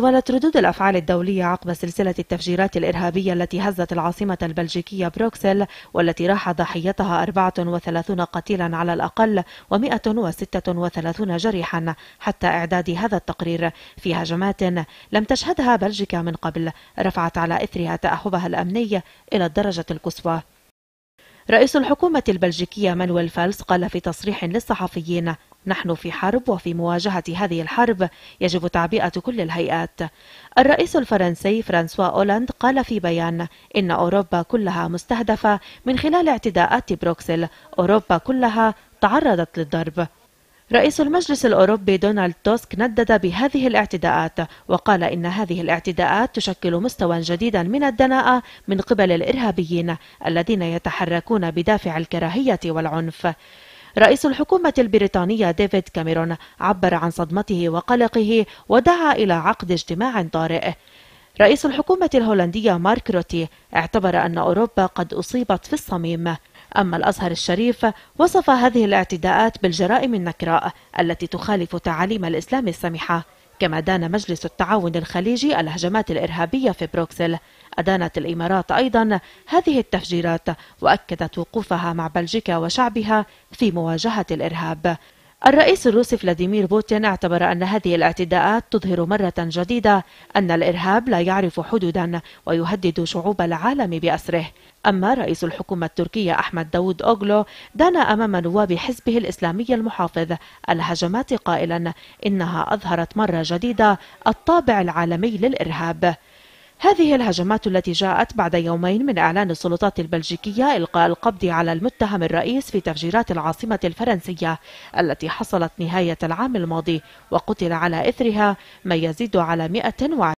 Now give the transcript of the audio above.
طالت ردود الأفعال الدولية عقب سلسلة التفجيرات الإرهابية التي هزت العاصمة البلجيكية بروكسل والتي راح ضحيتها 34 قتيلا على الأقل و136 جريحا حتى إعداد هذا التقرير في هجمات لم تشهدها بلجيكا من قبل رفعت على إثرها تأهبها الأمني إلى الدرجة القصوى رئيس الحكومة البلجيكية مانويل فالس قال في تصريح للصحفيين نحن في حرب وفي مواجهة هذه الحرب يجب تعبئة كل الهيئات. الرئيس الفرنسي فرانسوا أولاند قال في بيان إن أوروبا كلها مستهدفة من خلال اعتداءات بروكسل، أوروبا كلها تعرضت للضرب. رئيس المجلس الأوروبي دونالد توسك ندد بهذه الاعتداءات وقال إن هذه الاعتداءات تشكل مستوى جديدا من الدناءة من قبل الإرهابيين الذين يتحركون بدافع الكراهية والعنف. رئيس الحكومة البريطانية ديفيد كاميرون عبر عن صدمته وقلقه ودعا إلى عقد اجتماع طارئ رئيس الحكومة الهولندية مارك روتي اعتبر أن أوروبا قد أصيبت في الصميم أما الأزهر الشريف وصف هذه الاعتداءات بالجرائم النكراء التي تخالف تعاليم الإسلام السمحة كما دان مجلس التعاون الخليجي الهجمات الإرهابية في بروكسل أدانت الإمارات أيضا هذه التفجيرات وأكدت وقوفها مع بلجيكا وشعبها في مواجهة الإرهاب الرئيس الروسي فلاديمير بوتين اعتبر أن هذه الاعتداءات تظهر مرة جديدة أن الإرهاب لا يعرف حدودا ويهدد شعوب العالم بأسره أما رئيس الحكومة التركية أحمد داود أوغلو دان أمام نواب حزبه الإسلامي المحافظ الهجمات قائلا إنها أظهرت مرة جديدة الطابع العالمي للإرهاب هذه الهجمات التي جاءت بعد يومين من إعلان السلطات البلجيكية إلقاء القبض على المتهم الرئيس في تفجيرات العاصمة الفرنسية التي حصلت نهاية العام الماضي وقتل على إثرها ما يزيد على 120